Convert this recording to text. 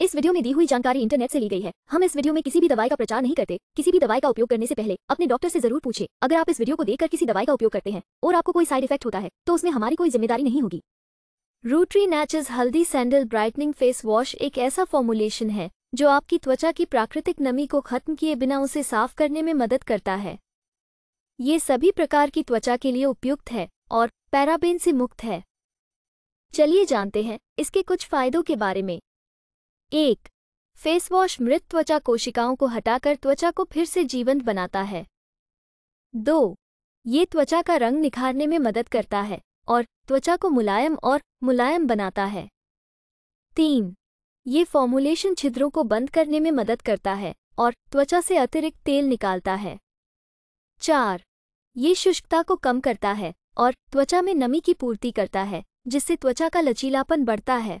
इस वीडियो में दी हुई जानकारी इंटरनेट से ली गई है हम इस वीडियो में किसी भी दवाई का प्रचार नहीं करते किसी भी दवाई का उपयोग करने से पहले अपने डॉक्टर से जरूर पूछे अगर आप इस वीडियो को देखकर किसी दवाई का उपयोग करते हैं और आपको कोई साइड इफेक्ट होता है तो उसमें हमारी कोई जिम्मेदारी नहीं होगी रूट्री नेच हल्दी सैंडल ब्राइटनिंग फेस वॉश एक ऐसा फॉर्मुलेशन है जो आपकी त्वचा की प्राकृतिक नमी को खत्म किए बिना उसे साफ करने में मदद करता है ये सभी प्रकार की त्वचा के लिए उपयुक्त है और पैराबेन से मुक्त है चलिए जानते हैं इसके कुछ फायदों के बारे में एक फेस वॉश मृत त्वचा कोशिकाओं को हटाकर त्वचा को फिर से जीवंत बनाता है दो ये त्वचा का रंग निखारने में मदद करता है और त्वचा को मुलायम और मुलायम बनाता है तीन ये फॉर्मुलेशन छिद्रों को बंद करने में मदद करता है और त्वचा से अतिरिक्त तेल निकालता है चार ये शुष्कता को कम करता है और त्वचा में नमी की पूर्ति करता है जिससे त्वचा का लचीलापन बढ़ता है